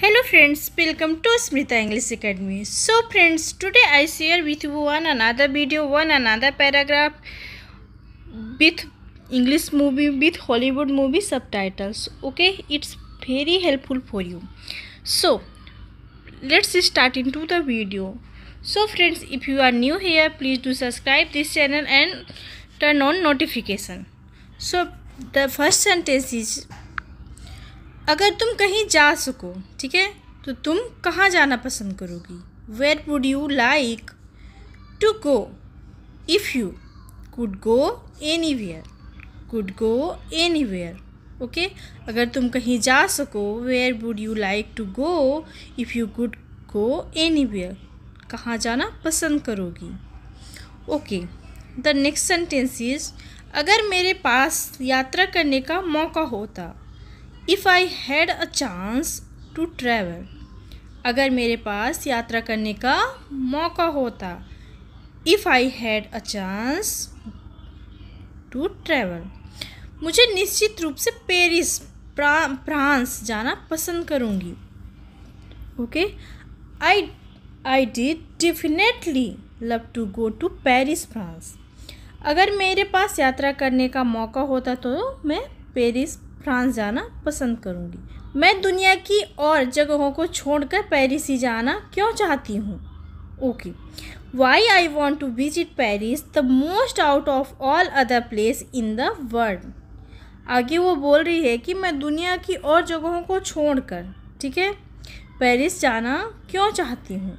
Hello friends, welcome to Smrita English Academy. So friends, today I share with you one another video, one another paragraph with English movie, with Hollywood movie subtitles. Okay, it's very helpful for you. So, let's start into the video. So friends, if you are new here, please do subscribe this channel and turn on notification. So, the first sentence is अगर तुम कहीं जा सको ठीक है तो तुम कहाँ जाना पसंद करोगी where would you like to go if you could go anywhere could go anywhere okay अगर तुम कहीं जा सको where would you like to go if you could go anywhere कहाँ जाना पसंद करोगी okay the next sentence is अगर मेरे पास यात्रा करने का मौका होता if I had a chance to travel अगर मेरे पास यात्रा करने का मौका होता if I had a chance to travel मुझे निश्चित रूप से पेरिस फ्रांस जाना पसंद करूँगी okay I I did definitely love to go to Paris France अगर मेरे पास यात्रा करने का मौका होता तो मैं पेरिस फ्रांस जाना पसंद करूँगी मैं दुनिया की और जगहों को छोड़कर पेरिस ही जाना क्यों चाहती हूँ okay why I want to visit Paris the most out of all other place in the world आगे वो बोल रही है कि मैं दुनिया की और जगहों को छोड़कर ठीक है पेरिस जाना क्यों चाहती हूँ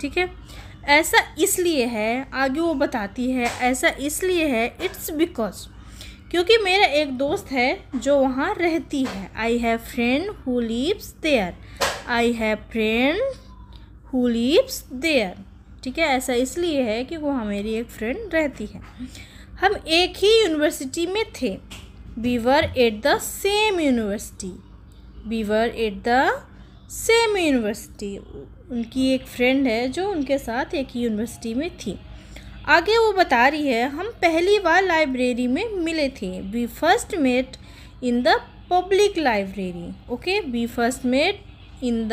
ठीक है ऐसा इसलिए है आगे वो बताती है ऐसा इसलिए है इट्स बिकॉज क्योंकि मेरा एक दोस्त है जो वहाँ रहती है I have friend who lives there I have friend who lives there ठीक है ऐसा इसलिए है कि वहाँ मेरी एक फ्रेंड रहती है हम एक ही यूनिवर्सिटी में थे we were at the same university we were at the same university उनकी एक फ्रेंड है जो उनके साथ एक ही यूनिवर्सिटी में थी आगे वो बता रही है हम पहली बार लाइब्रेरी में मिले थे we first met in the public library okay we first met in the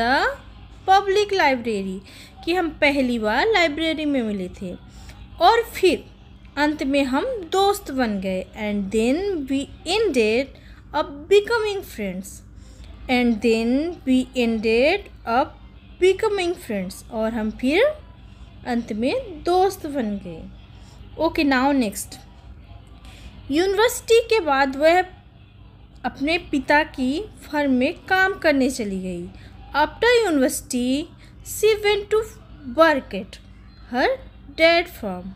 public library कि हम पहली बार लाइब्रेरी में मिले थे और फिर अंत में हम दोस्त बन गए and then we ended up becoming friends and then we ended up becoming friends और हम फिर अंत में दोस्त बन गए ओके नाउ नेक्स्ट यूनिवर्सिटी के बाद वह अपने पिता की फर्म में काम करने चली गई after university she went to work at her dad firm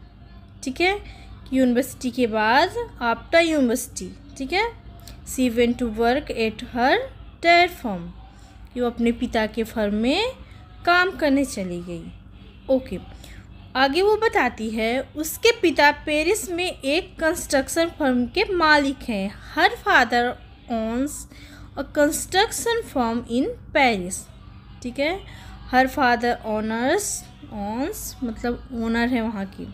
ठीक है यूनिवर्सिटी के बाद आफ्टर यूनिवर्सिटी ठीक है she went to work at her dad firm वो अपने पिता के फर्म में काम करने चली गई ओके okay. आगे वो बताती है उसके पिता पेरिस में एक कंस्ट्रक्शन फर्म के मालिक हैं her father owns a construction firm in Paris ठीक है हर फादर ऑनर्स ऑन्स मतलब ओनर है वहाँ की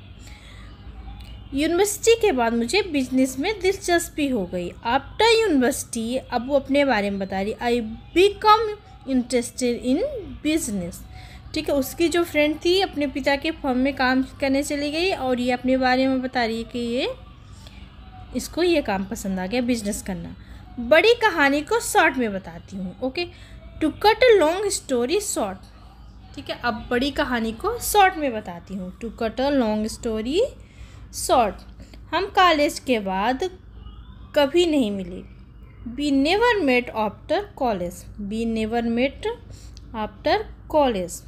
यूनिवर्सिटी के बाद मुझे बिजनेस में दिलचस्पी हो गई आफ्टर यूनिवर्सिटी अब वो अपने बारे में बता रही I become interested in business ठीक है उसकी जो फ्रेंड थी अपने पिता के फॉर्म में काम करने चली गई और ये अपने बारे में बता रही है कि ये इसको ये काम पसंद आ गया बिजनेस करना बड़ी कहानी को शॉर्ट में बताती हूँ okay to cut a long story short ठीक है अब बड़ी कहानी को शॉर्ट में बताती हूँ to cut a long story short हम कॉलेज के बाद कभी नहीं मिले we never met after college we never met after college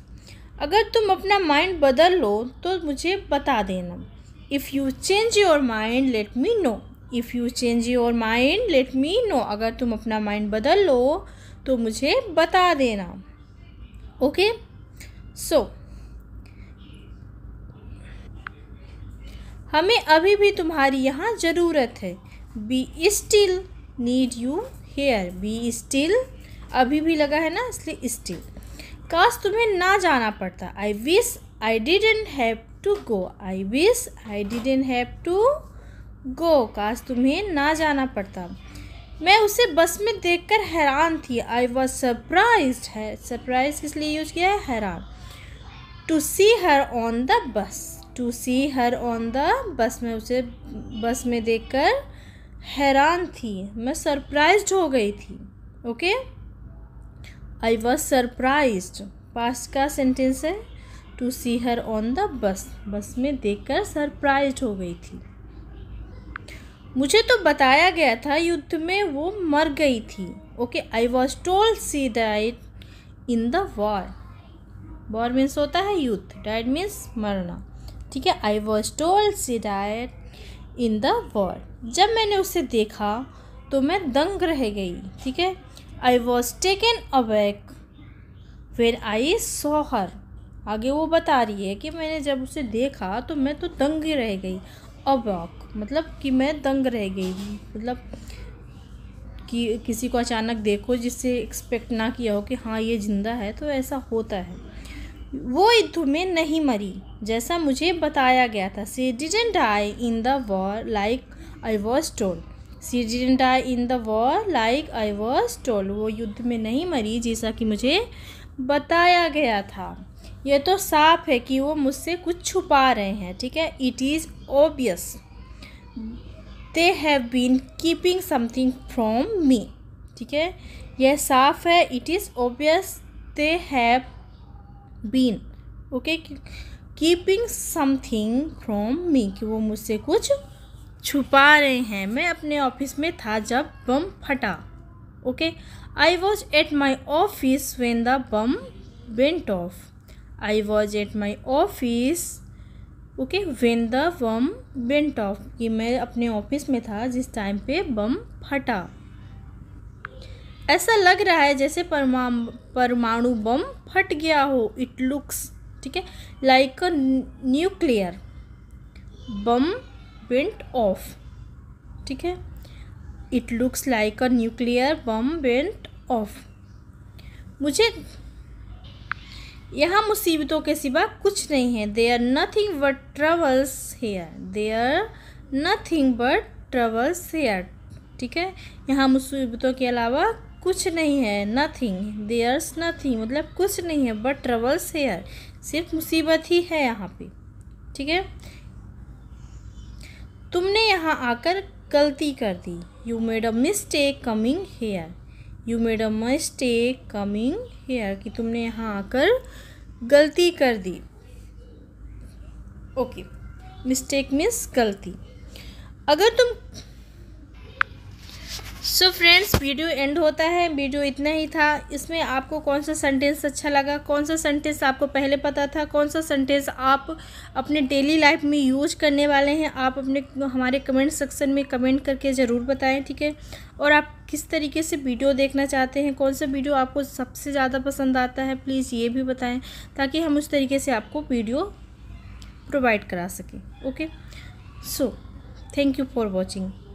अगर तुम अपना माइंड बदल लो तो मुझे बता देना if you change your mind let me know if you change your mind let me know अगर तुम अपना माइंड बदल लो तो मुझे बता देना ओके सो हमें अभी भी तुम्हारी यहाँ ज़रूरत है we still need you here we still अभी भी लगा है ना इसलिए स्टिल काश तुम्हें ना जाना पड़ता I wish I didn't have to go I wish I didn't have to go काश तुम्हें ना जाना पड़ता मैं उसे बस में देखकर हैरान थी आई वॉज सरप्राइज है सरप्राइज किस लिए यूज किया है हैरान to see her on the bus to see her on the bus मैं उसे बस में देखकर हैरान थी मैं सरप्राइज हो गई थी okay okay? I was surprise past का सेंटेंस है to see her on the bus bus में देख कर सरप्राइज हो गई थी मुझे तो बताया गया था युद्ध में वो मर गई थी okay I was told she died in the war war means होता है युद्ध डाइट मीन्स मरना ठीक है I was told she died in the war जब मैंने उसे देखा तो मैं दंग रह गई ठीक है आई वॉज टेकन अवेक फिर आई सोहर हर आगे वो बता रही है कि मैंने जब उसे देखा तो मैं तो दंग ही रह गई अबॉक मतलब कि मैं दंग रह गई मतलब कि किसी को अचानक देखो जिससे एक्सपेक्ट ना किया हो कि हाँ ये ज़िंदा है तो ऐसा होता है वो युद्ध में नहीं मरी जैसा मुझे बताया गया था she didn't die in the war like I was told she didn't die in the war like I was told वो युद्ध में नहीं मरी जैसा कि मुझे बताया गया था यह तो साफ है कि वो मुझसे कुछ छुपा रहे हैं ठीक है it is obvious they have been keeping something from me ठीक है यह साफ है it is obvious they have been okay keeping something from me कि वो मुझसे कुछ छुपा रहे हैं मैं अपने ऑफिस में था जब बम फटा okay I was at my office when the bomb went off I was at my office okay when the bomb went off कि मैं अपने ऑफिस में था जिस टाइम पे बम फटा ऐसा लग रहा है जैसे परमा परमाणु बम फट गया हो इट लुक्स ठीक है like a nuclear bomb went off ठीक है it looks like a nuclear bomb went off मुझे यहाँ मुसीबतों के सिवा कुछ नहीं है they are nothing but travels here they are nothing but travels here ठीक है यहाँ मुसीबतों के अलावा कुछ नहीं है नथिंग दे देयर्स नथिंग मतलब कुछ नहीं है बट ट्रेवल्स हेयर सिर्फ मुसीबत ही है यहाँ पे ठीक है तुमने यहाँ आकर गलती कर दी you made a mistake coming here you made a mistake coming here कि तुमने यहाँ आकर गलती कर दी ओके मिस्टेक मिस गलती अगर तुम सो फ्रेंड्स वीडियो एंड होता है वीडियो इतना ही था इसमें आपको कौन सा सेंटेंस अच्छा लगा कौन सा सेंटेंस आपको पहले पता था कौन सा सेंटेंस आप अपने डेली लाइफ में यूज करने वाले हैं आप अपने हमारे कमेंट सेक्शन में कमेंट करके ज़रूर बताएं ठीक है और आप किस तरीके से वीडियो देखना चाहते हैं कौन सा वीडियो आपको सबसे ज़्यादा पसंद आता है प्लीज़ ये भी बताएँ ताकि हम उस तरीके से आपको वीडियो प्रोवाइड करा सकें okay so thank you for watching